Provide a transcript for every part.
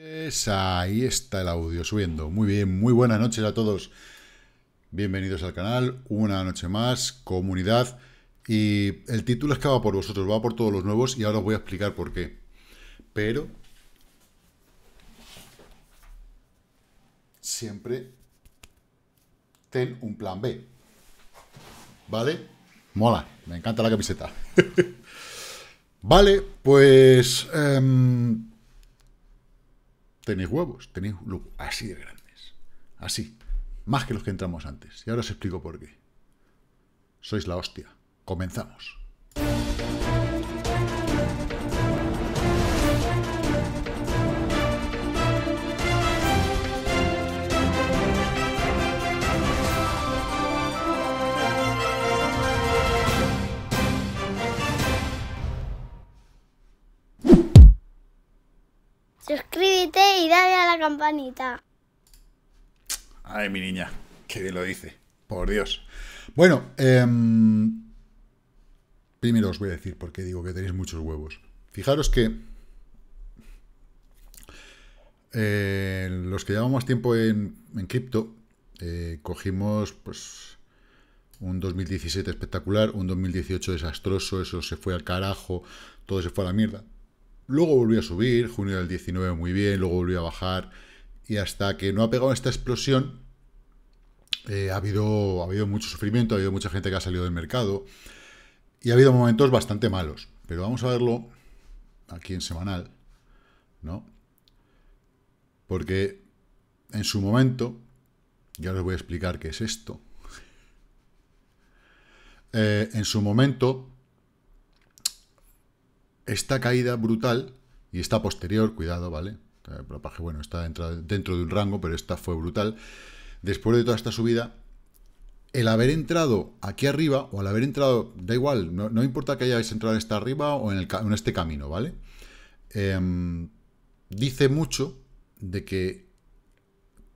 Pues ahí está el audio subiendo. Muy bien, muy buenas noches a todos. Bienvenidos al canal, una noche más, comunidad. Y el título es que va por vosotros, va por todos los nuevos y ahora os voy a explicar por qué. Pero siempre ten un plan B. ¿Vale? Mola, me encanta la camiseta. vale, pues... Em, tenéis huevos, tenéis así de grandes. Así. Más que los que entramos antes. Y ahora os explico por qué. Sois la hostia. Comenzamos. campanita. Ay, mi niña, qué bien lo dice. Por Dios. Bueno, em, primero os voy a decir por qué digo que tenéis muchos huevos. Fijaros que eh, los que llevamos tiempo en, cripto, eh, cogimos pues un 2017 espectacular, un 2018 desastroso, eso se fue al carajo, todo se fue a la mierda. Luego volvió a subir, junio del 19 muy bien, luego volvió a bajar y hasta que no ha pegado esta explosión eh, ha, habido, ha habido mucho sufrimiento, ha habido mucha gente que ha salido del mercado y ha habido momentos bastante malos. Pero vamos a verlo aquí en semanal, ¿no? Porque en su momento, ya les voy a explicar qué es esto, eh, en su momento esta caída brutal, y esta posterior, cuidado, ¿vale? Eh, el propaje, bueno, está dentro, dentro de un rango, pero esta fue brutal. Después de toda esta subida, el haber entrado aquí arriba, o al haber entrado, da igual, no, importa que hayáis entrado en esta arriba o en, este camino, ¿vale? Em, dice mucho de que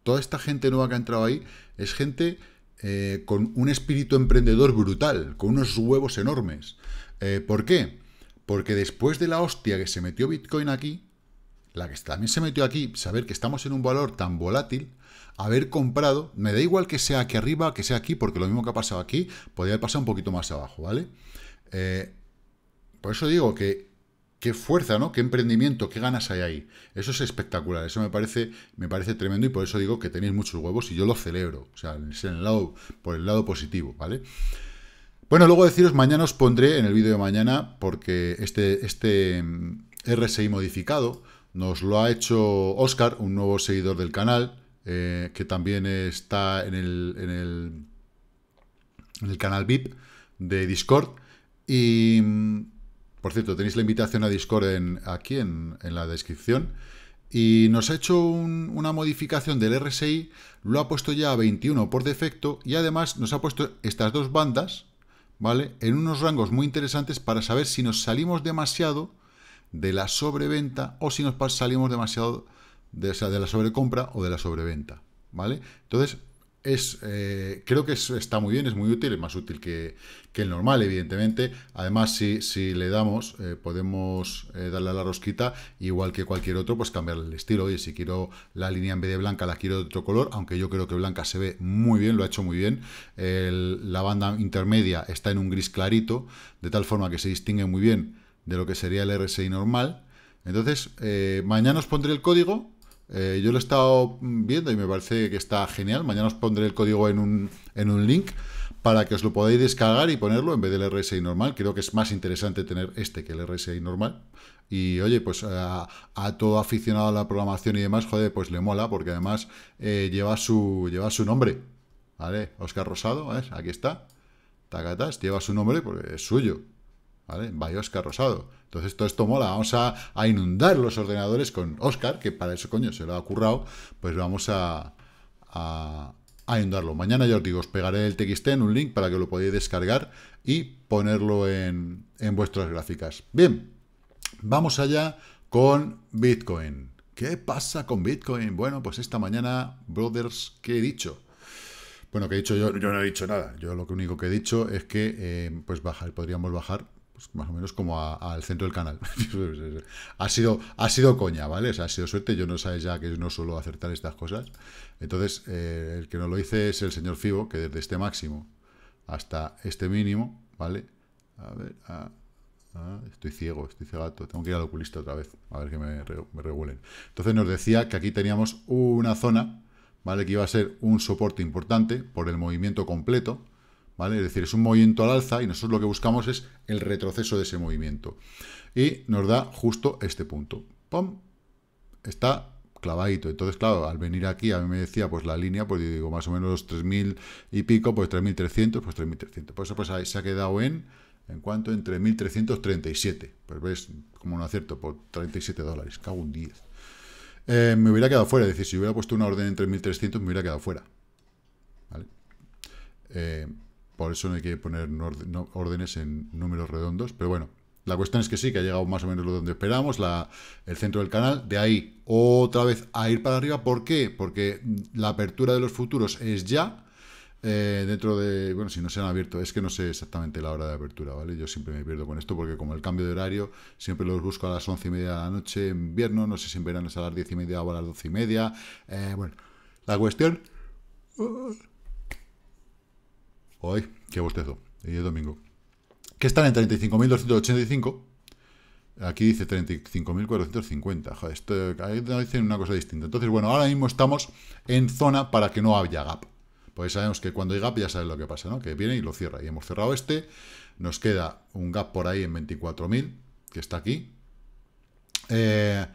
toda esta gente nueva que ha entrado ahí es gente eh, con un espíritu emprendedor brutal, con unos huevos enormes. Eh, ¿Por qué? Porque después de la hostia que se metió Bitcoin aquí, la que también se metió aquí, saber que estamos en un valor tan volátil, haber comprado, me da igual que sea aquí arriba, que sea aquí, porque lo mismo que ha pasado aquí, podría haber pasado un poquito más abajo, ¿vale? Eh, por eso digo que qué fuerza, ¿no? Qué emprendimiento, qué ganas hay ahí. Eso es espectacular, eso me parece, me parece tremendo y por eso digo que tenéis muchos huevos y yo lo celebro, o sea, por el lado positivo, ¿vale? vale bueno, luego deciros, mañana os pondré en el vídeo de mañana, porque este, este mm, RSI modificado nos lo ha hecho Oscar, un nuevo seguidor del canal, eh, que también está en el, en el, canal VIP de Discord. Y, mm, por cierto, tenéis la invitación a Discord aquí en, la descripción. Y nos ha hecho una modificación del RSI, lo ha puesto ya a 21 por defecto y además nos ha puesto estas dos bandas, ¿vale? En unos rangos muy interesantes para saber si nos salimos demasiado de la sobreventa o si nos salimos demasiado de, la sobrecompra o de la sobreventa, ¿vale? Entonces, es, eh, creo que está muy bien, es muy útil, es más útil que, que el normal, evidentemente. Además, si, si le damos, eh, podemos eh, darle a la rosquita, igual que cualquier otro, pues cambiar el estilo. Oye, si quiero la línea en vez de blanca, la quiero de otro color, aunque yo creo que blanca se ve muy bien, lo ha hecho muy bien. la banda intermedia está en un gris clarito, de tal forma que se distingue muy bien de lo que sería el RSI normal. Entonces, mañana os pondré el código eh, yo lo he estado viendo y me parece que está genial. Mañana os pondré el código en un, en un link para que os lo podáis descargar y ponerlo en vez del RSI normal. Creo que es más interesante tener este que el RSI normal. Y oye, pues eh, a, todo aficionado a la programación y demás, joder, pues le mola, porque además eh, lleva, su, lleva su nombre. ¿Vale? Oscar Rosado, aquí está. Tacatas, lleva su nombre porque es suyo. ¿vale? Oscar Rosado. Entonces todo esto mola, vamos a, inundar los ordenadores con Oscar, que para eso coño se lo ha currado, pues vamos a, a, inundarlo. Mañana ya os digo, os pegaré el TXT en un link para que lo podáis descargar y ponerlo en, vuestras gráficas. Bien, vamos allá con Bitcoin. ¿Qué pasa con Bitcoin? Bueno, pues esta mañana, brothers, ¿qué he dicho? Bueno, que he dicho yo, yo no he dicho nada. Yo lo único que he dicho es que eh, pues bajar, podríamos bajar pues, más o menos como al centro del canal. ha, sido, ha sido coña, ¿vale? O sea, ha sido suerte. Yo no sabes ya que no suelo acertar estas cosas. Entonces, eh, el que nos lo hice es el señor Fibo, que desde este máximo hasta este mínimo, ¿vale? A ver, ah, ah, estoy ciego, estoy cegato. Tengo que ir al oculista otra vez, a ver que me, me regulen. Entonces nos decía que aquí teníamos una zona, ¿vale? Que iba a ser un soporte importante por el movimiento completo, ¿vale? Es decir, es un movimiento al alza y nosotros lo que buscamos es el retroceso de ese movimiento. Y nos da justo este punto. ¡Pum! Está clavadito. Entonces, claro, al venir aquí, a mí me decía, pues la línea, pues digo, más o menos 3.000 y pico, pues 3.300, pues 3.300. Por pues eso pues ahí se ha quedado en, ¿en cuanto Entre 1.337. Pues ves, como un acierto, por 37 dólares, cago un 10. Eh, me hubiera quedado fuera, es decir, si hubiera puesto una orden en 3.300, me hubiera quedado fuera. ¿Vale? Eh, por eso no hay que poner órdenes en números redondos, pero bueno, la cuestión es que sí, que ha llegado más o menos lo donde esperamos, la, el centro del canal, de ahí otra vez a ir para arriba, ¿por qué? Porque la apertura de los futuros es ya, eh, dentro de, bueno, si no se han abierto, es que no sé exactamente la hora de apertura, ¿vale? Yo siempre me pierdo con esto porque como el cambio de horario, siempre los busco a las once y media de la noche en invierno, no sé si en verano es a las diez y media o a las doce y media, eh, bueno, la cuestión... Hoy, qué bostezo. Y es domingo. Que están en 35.285. Aquí dice 35.450. Joder, esto, ahí dicen una cosa distinta. Entonces, bueno, ahora mismo estamos en zona para que no haya gap. Pues sabemos que cuando hay gap ya sabes lo que pasa, ¿no? Que viene y lo cierra. Y hemos cerrado este. Nos queda un gap por ahí en 24.000, que está aquí. Eh,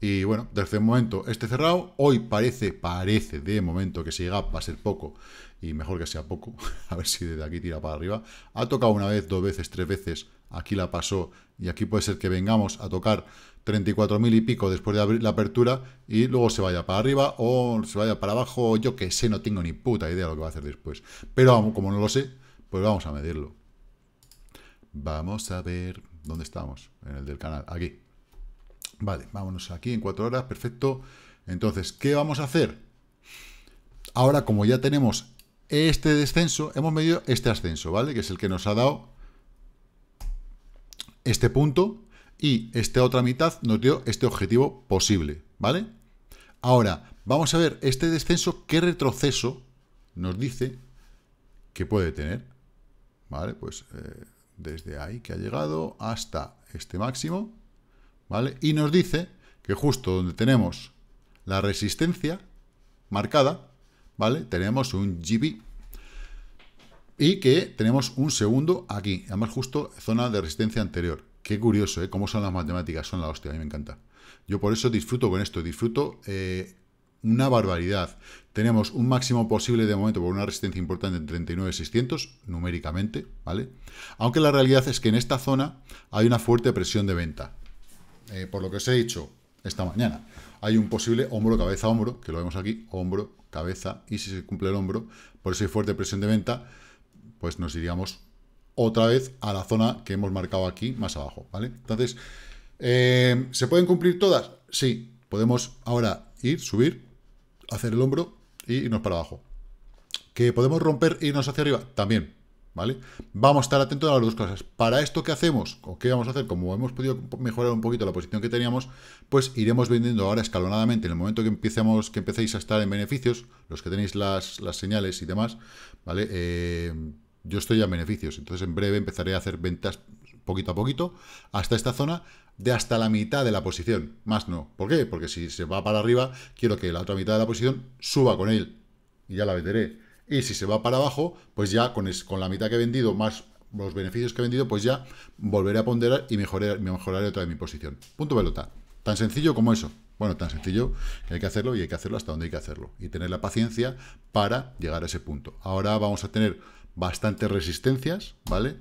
y bueno, desde el momento este cerrado. Hoy parece, parece de momento que si llega va a ser poco. Y mejor que sea poco. A ver si desde aquí tira para arriba. Ha tocado una vez, dos veces, tres veces. Aquí la pasó. Y aquí puede ser que vengamos a tocar 34.000 y pico después de abrir la apertura. Y luego se vaya para arriba o se vaya para abajo. Yo que sé, no tengo ni puta idea lo que va a hacer después. Pero como no lo sé, pues vamos a medirlo. Vamos a ver... ¿Dónde estamos? En el del canal. Aquí. Vale, vámonos aquí en cuatro horas, perfecto. Entonces, ¿qué vamos a hacer? Ahora, como ya tenemos este descenso, hemos medido este ascenso, ¿vale? Que es el que nos ha dado este punto y esta otra mitad nos dio este objetivo posible, ¿vale? Ahora, vamos a ver este descenso, qué retroceso nos dice que puede tener, ¿vale? Pues eh, desde ahí que ha llegado hasta este máximo, y nos dice que justo donde tenemos la resistencia marcada, ¿vale? Tenemos un GB y que tenemos un segundo aquí, además justo zona de resistencia anterior. Qué curioso, ¿eh? Cómo son las matemáticas, son la hostia, a mí me encanta. Yo por eso disfruto con esto, disfruto eh, una barbaridad. Tenemos un máximo posible de momento por una resistencia importante en 39,600, numéricamente, ¿vale? Aunque la realidad es que en esta zona hay una fuerte presión de venta. Eh, por lo que os he dicho esta mañana, hay un posible hombro, cabeza, hombro, que lo vemos aquí, hombro, cabeza, y si se cumple el hombro, por eso fuerte presión de venta, pues nos iríamos otra vez a la zona que hemos marcado aquí, más abajo, ¿vale? Entonces, eh, ¿se pueden cumplir todas? Sí, podemos ahora ir, subir, hacer el hombro y irnos para abajo. ¿Que podemos romper e irnos hacia arriba? También, ¿vale? Vamos a estar atentos a las dos cosas. Para esto, ¿qué hacemos? ¿O qué vamos a hacer? Como hemos podido mejorar un poquito la posición que teníamos, pues iremos vendiendo ahora escalonadamente. En el momento que que empecéis a estar en beneficios, los que tenéis las, señales y demás, ¿vale? Eh, yo estoy ya en beneficios, entonces en breve empezaré a hacer ventas poquito a poquito hasta esta zona de hasta la mitad de la posición, más no. ¿Por qué? Porque si se va para arriba, quiero que la otra mitad de la posición suba con él y ya la venderé. Y si se va para abajo, pues ya con, con la mitad que he vendido más los beneficios que he vendido, pues ya volveré a ponderar y mejoraré, mejoraré otra vez mi posición. Punto pelota. Tan sencillo como eso. Bueno, tan sencillo que hay que hacerlo y hay que hacerlo hasta donde hay que hacerlo. Y tener la paciencia para llegar a ese punto. Ahora vamos a tener bastantes resistencias, ¿vale?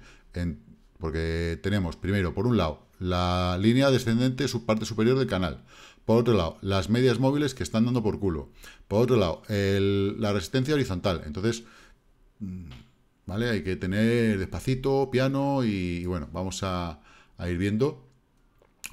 porque tenemos, primero, por un lado, la línea descendente, su parte superior del canal. Por otro lado, las medias móviles que están dando por culo. Por otro lado, la resistencia horizontal. Entonces, mm, ¿vale? Hay que tener despacito, piano y, bueno, vamos a, ir viendo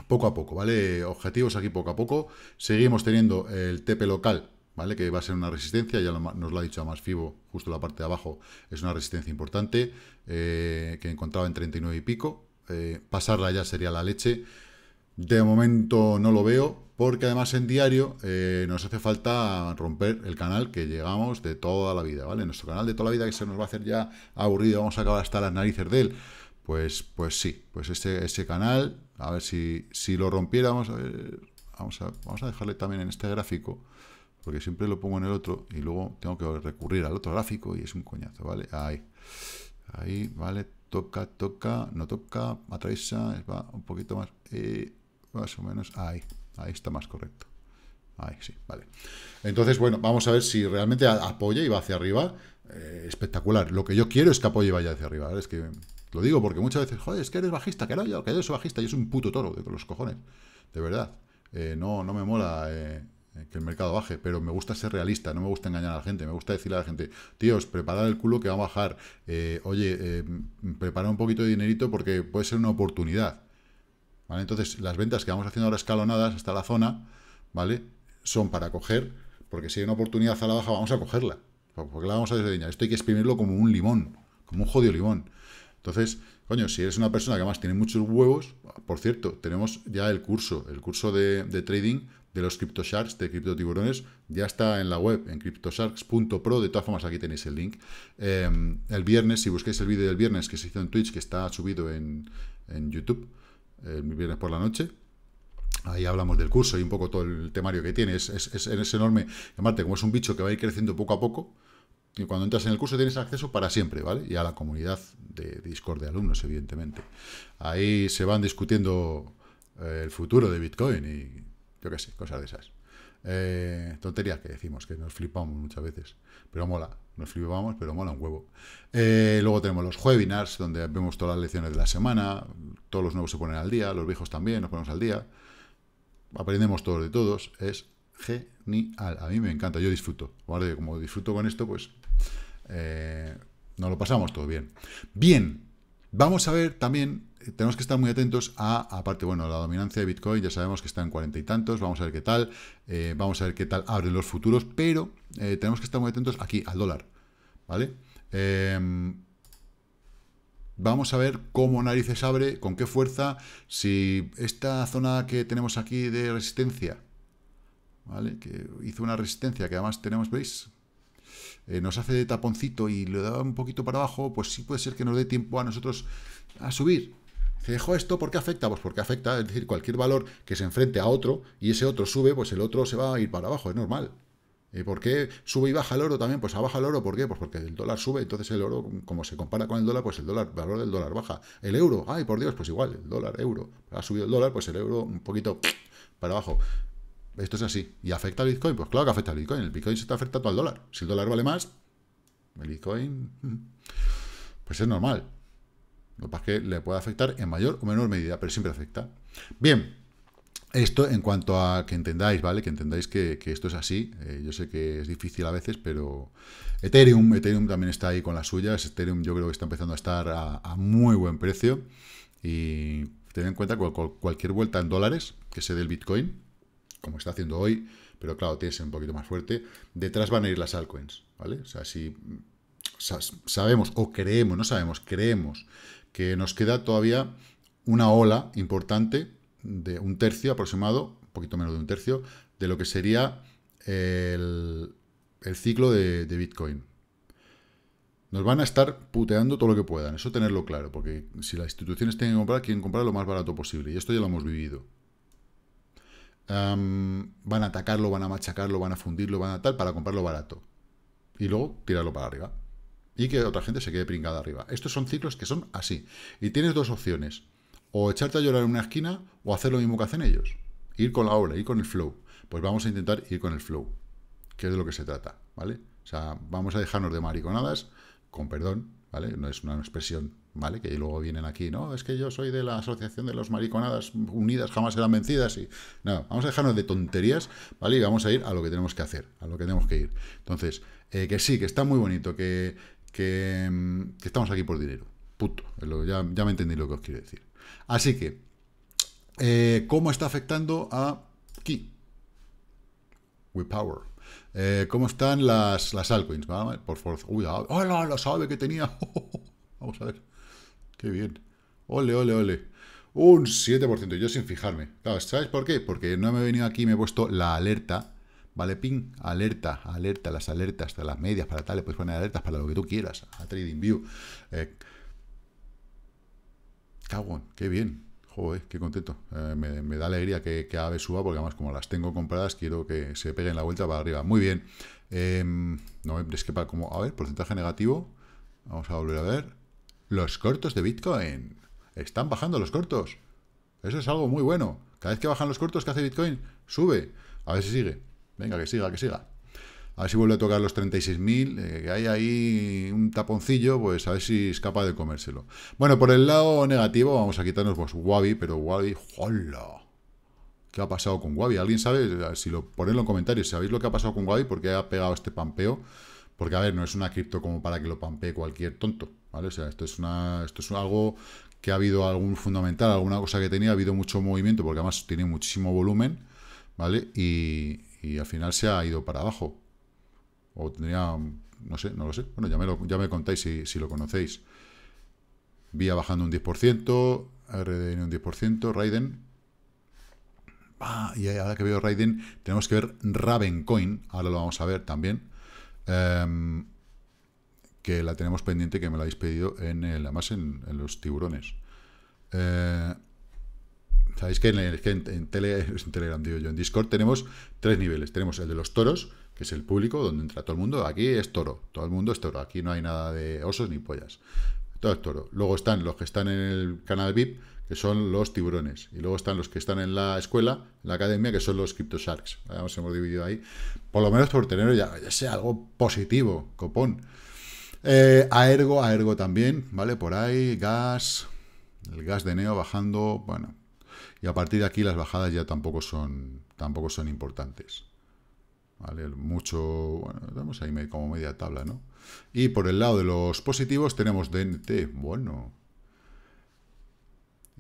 poco a poco, ¿vale? Objetivos aquí poco a poco. Seguimos teniendo el tepe local, ¿vale? Que va a ser una resistencia, ya nos lo ha dicho además Fibo, justo la parte de abajo, es una resistencia importante eh, que encontraba en 39 y pico. Eh, pasarla ya sería la leche. De momento no lo veo, porque además en diario eh, nos hace falta romper el canal que llegamos de toda la vida, ¿vale? Nuestro canal de toda la vida que se nos va a hacer ya aburrido, vamos a acabar hasta las narices de él. Pues, pues sí, pues ese, ese canal, a ver si, si lo rompiéramos, a vamos, a, vamos a dejarle también en este gráfico, porque siempre lo pongo en el otro y luego tengo que recurrir al otro gráfico y es un coñazo, ¿vale? Ahí, ahí, vale, toca, toca, no toca, atraviesa, va un poquito más, eh, más o menos, ahí, ahí está más correcto. Ahí, sí, vale. Entonces, bueno, vamos a ver si realmente apoya y va hacia arriba. Eh, espectacular. Lo que yo quiero es que apoye y vaya hacia arriba. Es que lo digo porque muchas veces, joder, es que eres bajista, que no, yo, que yo bajista, yo soy un puto toro de los cojones. De verdad. Eh, no, no me mola eh, que el mercado baje, pero me gusta ser realista, no me gusta engañar a la gente, me gusta decirle a la gente, tíos, preparad el culo que va a bajar. oye, prepara un poquito de dinerito porque puede ser una oportunidad. Entonces, las ventas que vamos haciendo ahora escalonadas hasta la zona, ¿vale? Son para coger, porque si hay una oportunidad a la baja, vamos a cogerla, porque pues la vamos a desdeñar. Esto hay que exprimirlo como un limón, como un jodido limón. Entonces, coño, si eres una persona que además tiene muchos huevos, por cierto, tenemos ya el curso, el curso de, trading de los CryptoSharks, de Crypto Tiburones, ya está en la web, en cryptosharks.pro, de todas formas aquí tenéis el link. Eh, el viernes, si busquéis el vídeo del viernes que se hizo en Twitch, que está subido en YouTube, el eh, viernes por la noche. Ahí hablamos del curso y un poco todo el temario que tiene. Es, es, es, enorme. Aparte, como es un bicho que va a ir creciendo poco a poco, y cuando entras en el curso tienes acceso para siempre, ¿vale? Y a la comunidad de Discord de alumnos, evidentemente. Ahí se van discutiendo eh, el futuro de Bitcoin y yo qué sé, cosas de esas. Eh, tonterías que decimos, que nos flipamos muchas veces, pero mola, nos flipamos, pero mola un huevo. Eh, luego tenemos los webinars, donde vemos todas las lecciones de la semana, todos los nuevos se ponen al día, los viejos también nos ponemos al día, aprendemos todos de todos, es genial, a mí me encanta, yo disfruto, ¿vale? como disfruto con esto, pues eh, nos lo pasamos todo bien. Bien, vamos a ver también tenemos que estar muy atentos a, aparte, bueno, la dominancia de Bitcoin, ya sabemos que está en cuarenta y tantos, vamos a ver qué tal, eh, vamos a ver qué tal abren los futuros, pero eh, tenemos que estar muy atentos aquí, al dólar, ¿vale? Em, vamos a ver cómo narices abre, con qué fuerza, si esta zona que tenemos aquí de resistencia, ¿vale? Que hizo una resistencia, que además tenemos, ¿veis? Eh, nos hace de taponcito y lo da un poquito para abajo, pues sí puede ser que nos dé tiempo a nosotros a subir. ¿Se esto, ¿por qué afecta? Pues porque afecta, es decir, cualquier valor que se enfrente a otro y ese otro sube, pues el otro se va a ir para abajo, es normal. ¿Y ¿Por qué sube y baja el oro también? Pues baja el oro, ¿por qué? Pues porque el dólar sube, entonces el oro, como se compara con el dólar, pues el dólar, valor del dólar baja. El euro, ay, por Dios, pues igual, el dólar, euro. Ha subido el dólar, pues el euro un poquito para abajo. Esto es así. ¿Y afecta a Bitcoin? Pues claro que afecta al Bitcoin. El Bitcoin se está afectando al dólar. Si el dólar vale más, el Bitcoin... Pues es normal. Lo que pasa es que le puede afectar en mayor o menor medida, pero siempre afecta. Bien, esto en cuanto a que entendáis, ¿vale? Que entendáis que, esto es así. Eh, yo sé que es difícil a veces, pero Ethereum, Ethereum también está ahí con las suyas. Ethereum yo creo que está empezando a estar a, muy buen precio. Y tened en cuenta que cualquier vuelta en dólares que se dé el Bitcoin, como está haciendo hoy, pero claro, tiene que ser un poquito más fuerte. Detrás van a ir las altcoins, ¿vale? O sea, si sabemos o creemos, no sabemos, creemos que nos queda todavía una ola importante de un tercio aproximado, un poquito menos de un tercio, de lo que sería el, ciclo de, Bitcoin. Nos van a estar puteando todo lo que puedan, eso tenerlo claro, porque si las instituciones tienen que comprar, quieren comprar lo más barato posible, y esto ya lo hemos vivido. van a atacarlo, van a machacarlo, van a fundirlo, van a tal, para comprarlo barato. Y luego tirarlo para arriba y que otra gente se quede pringada arriba. Estos son ciclos que son así. Y tienes dos opciones. O echarte a llorar en una esquina o hacer lo mismo que hacen ellos. Ir con la ola, ir con el flow. Pues vamos a intentar ir con el flow, que es de lo que se trata, ¿vale? O sea, vamos a dejarnos de mariconadas, con perdón, ¿vale? No es una expresión, ¿vale? Que luego vienen aquí, no, es que yo soy de la Asociación de los Mariconadas Unidas, jamás serán vencidas y... No, vamos a dejarnos de tonterías, ¿vale? Y vamos a ir a lo que tenemos que hacer, a lo que tenemos que ir. Entonces, eh, que sí, que está muy bonito, que, Mm, que, estamos aquí por dinero. Puto, Ya, me entendí lo que os quiero decir. Así que, eh, ¿cómo está afectando a aquí We Power. Eh, ¿Cómo están las, las altcoins? Por favor, Uy, hola, la sabe que tenía. Vamos a ver. Qué bien. Ole, ole, ole. Un 7%, yo sin fijarme. Claro, por qué? Porque no me he venido aquí y me he puesto la alerta ¿vale? Ping, alerta, alerta, las alertas de las medias para tal, le puedes poner alertas para lo que tú quieras, a TradingView. view eh, cagón qué bien, joder, qué contento. Eh, me, da alegría que, que AVE suba, porque además como las tengo compradas, quiero que se peguen la vuelta para arriba. Muy bien, em, no, es que para como, a ver, porcentaje negativo, vamos a volver a ver, los cortos de Bitcoin, están bajando los cortos, eso es algo muy bueno. Cada vez que bajan los cortos, ¿Qué hace Bitcoin? Sube. A ver si sigue. Venga, que siga, que siga. A ver si vuelve a tocar los 36.000, eh, que hay ahí un taponcillo, pues a ver si es capaz de comérselo. Bueno, por el lado negativo, vamos a quitarnos pues, Wabi, pero Wabi, ¡hola! ¿Qué ha pasado con Wabi? ¿Alguien sabe? Eh, si lo ponedlo en comentarios, ¿sabéis lo que ha pasado con Wabi? ¿Por qué ha pegado este pampeo? Porque, a ver, no es una cripto como para que lo pampee cualquier tonto, ¿vale? O sea, esto es, una, esto es algo que ha habido algún fundamental, alguna cosa que tenía, ha habido mucho movimiento, porque además tiene muchísimo volumen, ¿vale? Y, y al final se ha ido para abajo. O tendría, no sé, no lo sé. Bueno, ya me, ya me contáis si, si, lo conocéis. Vía bajando un 10%, RDN un 10%, Raiden. Ah, y ahora que veo Raiden, tenemos que ver coin Ahora lo vamos a ver también. Em, que la tenemos pendiente, que me la habéis pedido en en, los tiburones. Eh, Sabéis que, en, Telegram, digo yo, en Discord tenemos tres niveles. Tenemos el de los toros, que es el público, donde entra todo el mundo. Aquí es toro, todo el mundo es toro. Aquí no hay nada de osos ni pollas. Todo es toro. Luego están los que están en el canal VIP, que son los tiburones. Y luego están los que están en la escuela, en la academia, que son los CryptoSharks. Nos hemos dividido ahí. Por lo menos por tener ya, ya sea algo positivo, copón. Eh, aergo, aergo también, ¿vale? Por ahí, gas, el gas de neo bajando, bueno, y a partir de aquí las bajadas ya tampoco son, tampoco son importantes. ¿Vale? Mucho, bueno, ahí como media tabla, ¿no? Y por el lado de los positivos tenemos DNT, bueno.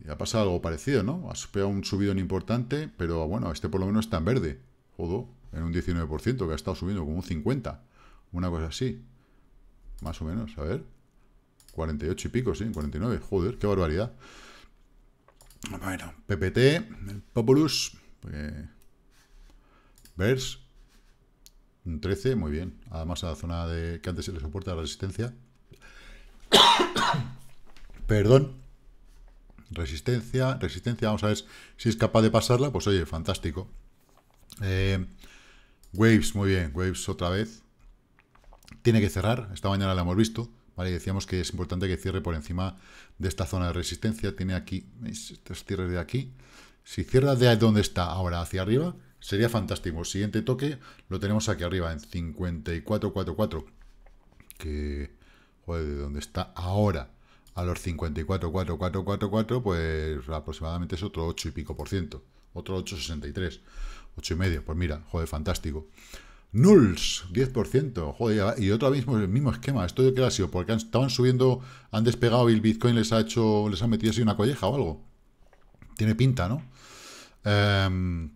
Ya pasado algo parecido, ¿no? ha subido un subido importante, pero bueno, este por lo menos está en verde. joder en un 19%, que ha estado subiendo como un 50%. Una cosa así. Más o menos, a ver. 48 y pico, sí, 49. Joder, qué barbaridad. Bueno, PPT, Populus, 13, muy bien. Además a la zona de que antes se le soporta la resistencia. Perdón. Resistencia, resistencia, vamos a ver si es capaz de pasarla, pues oye, fantástico. Eh, waves, muy bien, Waves otra vez. Tiene que cerrar, esta mañana la hemos visto decíamos que es importante que cierre por encima de esta zona de resistencia. Tiene aquí, ¿veis? Estos cierres de aquí. Si cierra de donde está ahora hacia arriba, sería fantástico. El Siguiente toque lo tenemos aquí arriba, en 54.44. Que, joder, de donde está ahora a los 54.4444, pues aproximadamente es otro 8 y pico por ciento. Otro 8.63, 8 y medio. Pues mira, joder, fantástico. Nulls, 10%. Joder, y otra mismo el mismo esquema. Esto que ha sido, porque han, estaban subiendo, han despegado y el Bitcoin les ha hecho, les ha metido así una colleja o algo. Tiene pinta, ¿no? Em,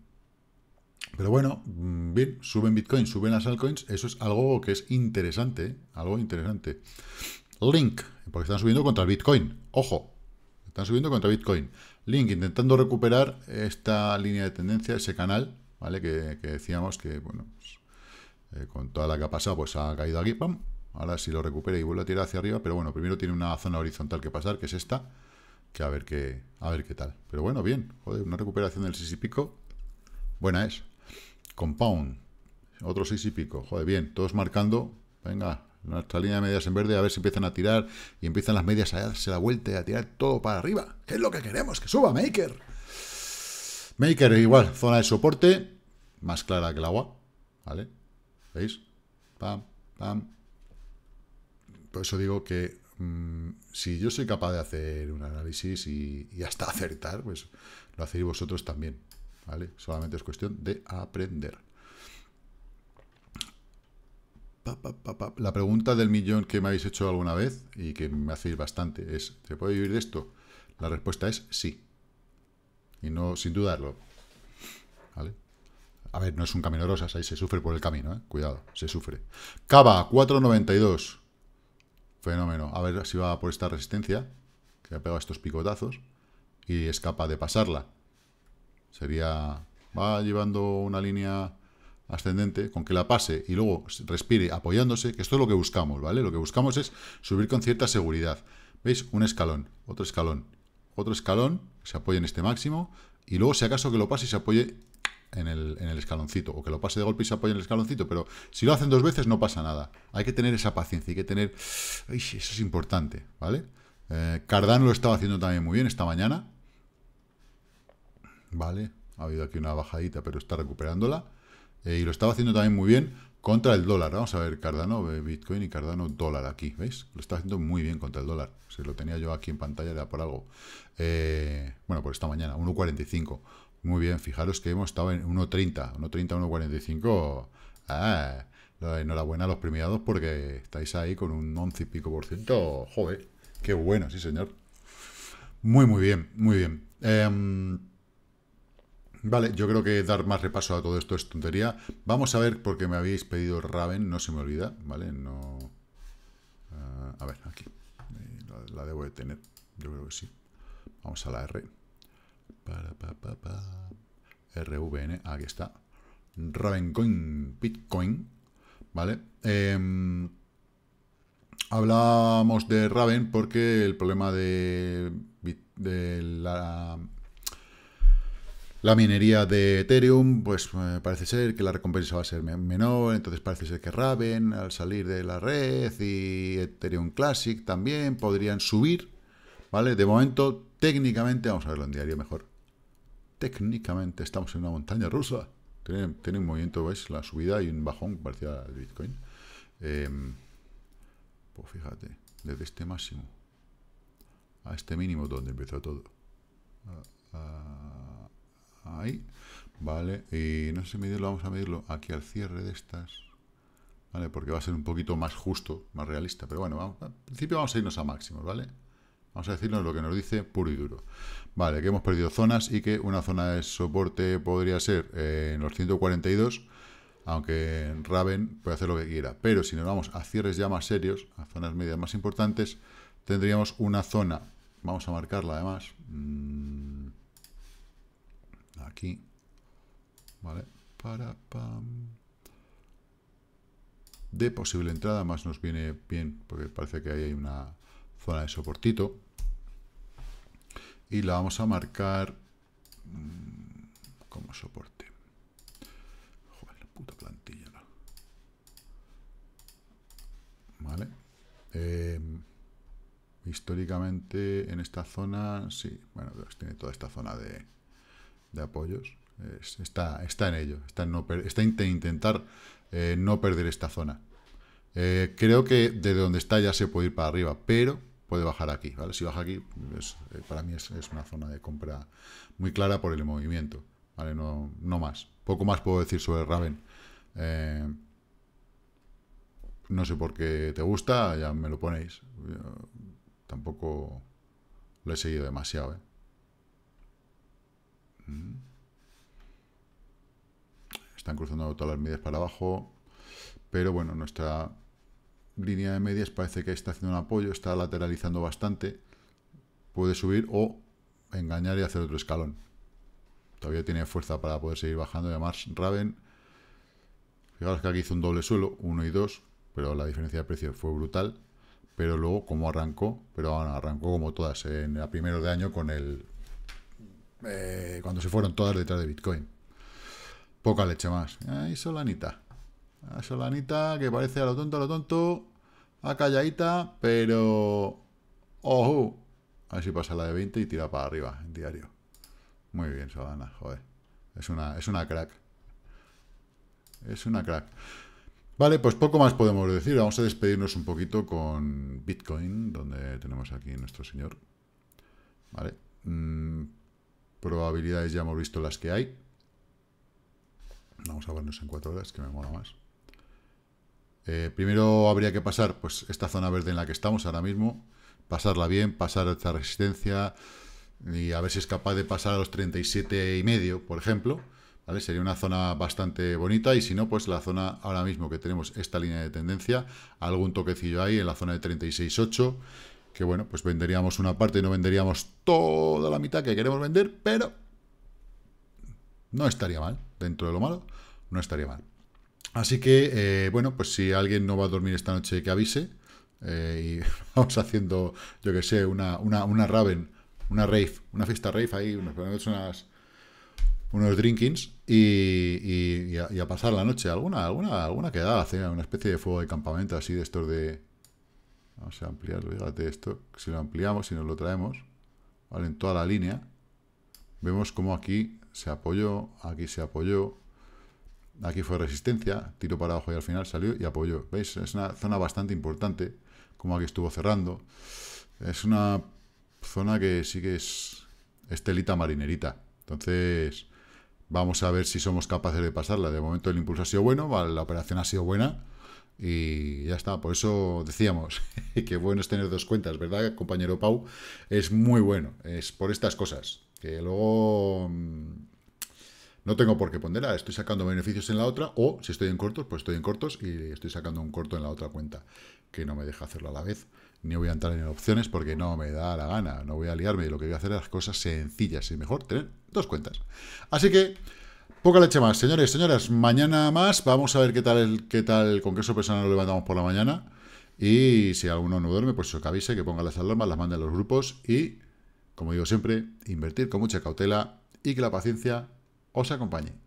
pero bueno, mm, suben Bitcoin, suben las altcoins. Eso es algo que es interesante, algo interesante. Link, porque están subiendo contra el Bitcoin. Ojo, están subiendo contra Bitcoin. Link intentando recuperar esta línea de tendencia, ese canal, ¿vale? Que, que decíamos que, bueno, eh, con toda la que ha pasado, pues ha caído aquí, ¡pam! Ahora si lo recupera y vuelve a tirar hacia arriba, pero bueno, primero tiene una zona horizontal que pasar, que es esta, que a ver qué, a ver qué tal. Pero bueno, bien, joder, una recuperación del 6 y pico, buena es. Compound, otro 6 y pico, joder, bien, todos marcando, venga, nuestra línea de medias en verde, a ver si empiezan a tirar y empiezan las medias a darse la vuelta y a tirar todo para arriba, qué es lo que queremos, que suba Maker. Maker igual, zona de soporte, más clara que el agua, ¿vale? ¿Veis? Pam, pam. Por eso digo que mm, si yo soy capaz de hacer un análisis y, hasta acertar, pues lo hacéis vosotros también. ¿Vale? Solamente es cuestión de aprender. la pregunta del millón que me habéis hecho alguna vez y que me hacéis bastante es, ¿se puede vivir de esto? La respuesta es sí. Y no, sin dudarlo. A ver, no es un camino rosas, ahí se sufre por el camino, ¿eh? Cuidado, se sufre. Cava, 4.92. Fenómeno. A ver si va por esta resistencia, que ha pegado estos picotazos, y es capaz de pasarla. Sería... Va llevando una línea ascendente, con que la pase y luego respire apoyándose, que esto es lo que buscamos, ¿vale? Lo que buscamos es subir con cierta seguridad. ¿Veis? Un escalón, otro escalón, otro escalón, se apoya en este máximo, y luego si acaso que lo pase y se apoye en el, escaloncito, o que lo pase de golpe y se apoye en el escaloncito, pero si lo hacen dos veces no pasa nada. Hay que tener esa paciencia, hay que tener... eso es importante, ¿vale? Eh, Cardano lo estaba haciendo también muy bien esta mañana. Vale, ha habido aquí una bajadita, pero está recuperándola. Eh, y lo estaba haciendo también muy bien contra el dólar. Vamos a ver, Cardano, eh, Bitcoin y Cardano dólar aquí, ¿veis? Lo está haciendo muy bien contra el dólar. Si lo tenía yo aquí en pantalla era por algo. bueno, por esta mañana, 1.45. Muy bien, fijaros que hemos estado en 1.30, 1.30, 1.45. Ah, enhorabuena a los premiados porque estáis ahí con un 11 y pico por ciento. Joder, qué bueno, sí señor. Muy, muy bien, muy bien. Em, vale, yo creo que dar más repaso a todo esto es tontería. Vamos a ver, porque me habéis pedido Raven, no se me olvida, ¿vale? No... Ah, a ver, aquí. Eh, la, la debo de tener, yo creo que sí. Vamos a la R. RVN, aquí está. Ravencoin, Bitcoin, ¿vale? Em, hablamos de Raven porque el problema de, la, minería de Ethereum, pues eh, parece ser que la recompensa va a ser menor, entonces parece ser que Raven al salir de la red y Ethereum Classic también podrían subir, ¿vale? De momento, técnicamente, vamos a verlo en diario mejor técnicamente estamos en una montaña rusa. Tiene, un movimiento, ¿veis? La subida y un bajón parecido al Bitcoin. Em, pues fíjate, desde este máximo a este mínimo donde empezó todo. ahí. Vale, y no sé medirlo, vamos a medirlo aquí al cierre de estas. ¿Vale? Porque va a ser un poquito más justo, más realista. Pero bueno, al principio vamos a irnos a máximos, ¿vale? Vamos a decirnos lo que nos dice puro y duro. Vale, que hemos perdido zonas y que una zona de soporte podría ser eh, en los 142, aunque en Raven puede hacer lo que quiera. Pero si nos vamos a cierres ya más serios, a zonas medias más importantes, tendríamos una zona, vamos a marcarla además, mm, aquí, ¿vale? Para, de posible entrada, más nos viene bien, porque parece que ahí hay una zona de soportito. Y la vamos a marcar mm, como soporte. Joder, la puta plantilla. ¿Vale? Em, históricamente en esta zona, sí, bueno, pues tiene toda esta zona de, de apoyos. está, está en ello, está intentar eh, no perder esta zona. Eh, creo que desde donde está ya se puede ir para arriba, pero puede bajar aquí, ¿vale? Si baja aquí, eh, para mí es, una zona de compra muy clara por el movimiento, ¿vale? No, no más. Poco más puedo decir sobre Raven. Eh, no sé por qué te gusta, ya me lo ponéis. tampoco lo he seguido demasiado, ¿eh? mm. Están cruzando todas las medias para abajo, pero bueno, nuestra línea de medias parece que está haciendo un apoyo, está lateralizando bastante, puede subir o engañar y hacer otro escalón. Todavía tiene fuerza para poder seguir bajando, además Raven, fijaros que aquí hizo un doble suelo, 1 y 2, pero la diferencia de precio fue brutal, pero luego como arrancó, pero arrancó como todas en la primero de año con el... Eh, cuando se fueron todas detrás de Bitcoin. Poca leche más. Ahí solanita. A Solanita, que parece a lo tonto, a lo tonto. A Calladita, pero... ¡Ojo! A ver si pasa la de 20 y tira para arriba, en diario. Muy bien, Solana, joder. Es una, es una crack. Es una crack. Vale, pues poco más podemos decir. Vamos a despedirnos un poquito con Bitcoin, donde tenemos aquí nuestro señor. Vale. Mm, probabilidades ya hemos visto las que hay. Vamos a vernos en cuatro horas, que me mola más. Eh, primero habría que pasar pues, esta zona verde en la que estamos ahora mismo, pasarla bien, pasar esta resistencia y a ver si es capaz de pasar a los 37,5 y medio, por ejemplo. Sería una zona bastante bonita y si no, pues la zona ahora mismo que tenemos esta línea de tendencia, algún toquecillo ahí en la zona de 36.8, que bueno, pues venderíamos una parte y no venderíamos toda la mitad que queremos vender, pero no estaría mal, dentro de lo malo, no estaría mal. Así que, eh, bueno, pues si alguien no va a dormir esta noche, que avise. Eh, y vamos haciendo, yo que sé, una, Raven, una rave, una fiesta rave ahí, unos unos drinkings y, y, a, pasar la noche. Alguna, alguna, alguna quedada, hacer una especie de fuego de campamento así de estos de... Vamos a ampliarlo, fíjate esto, si lo ampliamos, y nos lo traemos, ¿vale? En toda la línea, vemos como aquí se apoyó, aquí se apoyó, Aquí fue resistencia, tiro para abajo y al final salió y apoyó. ¿Veis? Es una zona bastante importante, como aquí estuvo cerrando. Es una zona que sí que es estelita marinerita. Entonces, vamos a ver si somos capaces de pasarla. De momento el impulso ha sido bueno, la operación ha sido buena y ya está. Por eso decíamos que bueno es tener dos cuentas, ¿verdad, compañero Pau? Es muy bueno, es por estas cosas. Que luego no tengo por qué ponderar, ah, estoy sacando beneficios en la otra, o si estoy en cortos, pues estoy en cortos y estoy sacando un corto en la otra cuenta, que no me deja hacerlo a la vez, ni voy a entrar en opciones porque no me da la gana, no voy a liarme, lo que voy a hacer es las cosas sencillas, y mejor tener dos cuentas. Así que, poca leche más, señores, señoras, mañana más, vamos a ver qué tal el, qué tal Congreso Personal lo levantamos por la mañana, y si alguno no duerme, pues que avise, que ponga las alarmas, las mande a los grupos, y, como digo siempre, invertir con mucha cautela, y que la paciencia os acompañe.